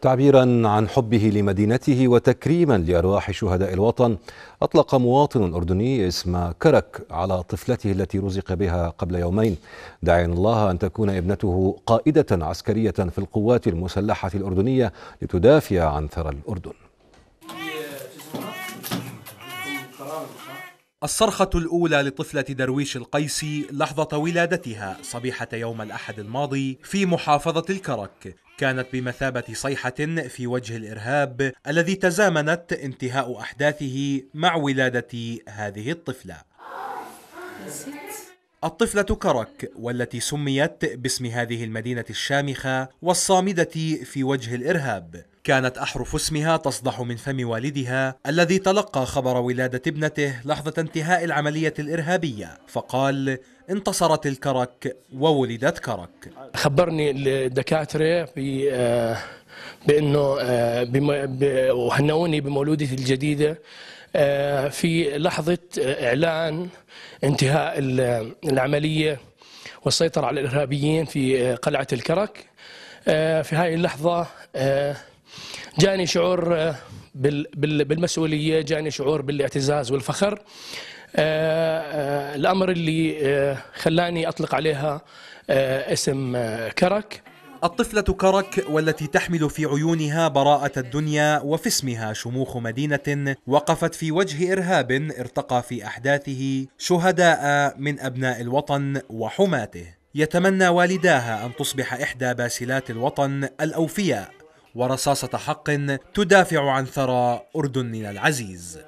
تعبيرا عن حبه لمدينته وتكريما لارواح شهداء الوطن اطلق مواطن اردني اسم كرك على طفلته التي رزق بها قبل يومين داعيا الله ان تكون ابنته قائده عسكريه في القوات المسلحه الاردنيه لتدافع عن ثرى الاردن الصرخة الأولى لطفلة درويش القيسي لحظة ولادتها صبيحة يوم الأحد الماضي في محافظة الكرك كانت بمثابة صيحة في وجه الإرهاب الذي تزامنت انتهاء أحداثه مع ولادة هذه الطفلة الطفلة كرك والتي سميت باسم هذه المدينة الشامخة والصامدة في وجه الإرهاب كانت أحرف اسمها تصدح من فم والدها الذي تلقى خبر ولادة ابنته لحظة انتهاء العملية الإرهابية فقال انتصرت الكرك وولدت كرك خبرني الدكاترة في آه، بأنه آه، وهنوني بمولودتي الجديدة آه، في لحظة إعلان انتهاء العملية والسيطرة على الإرهابيين في قلعة الكرك في هاي اللحظة جاني شعور آه، بالمسؤولية جاني شعور بالاعتزاز والفخر آه، آه، الأمر اللي خلاني أطلق عليها اسم كرك الطفلة كرك والتي تحمل في عيونها براءة الدنيا وفي اسمها شموخ مدينة وقفت في وجه إرهاب ارتقى في أحداثه شهداء من أبناء الوطن وحماته يتمنى والداها أن تصبح إحدى باسلات الوطن الأوفياء ورصاصة حق تدافع عن ثراء أردننا العزيز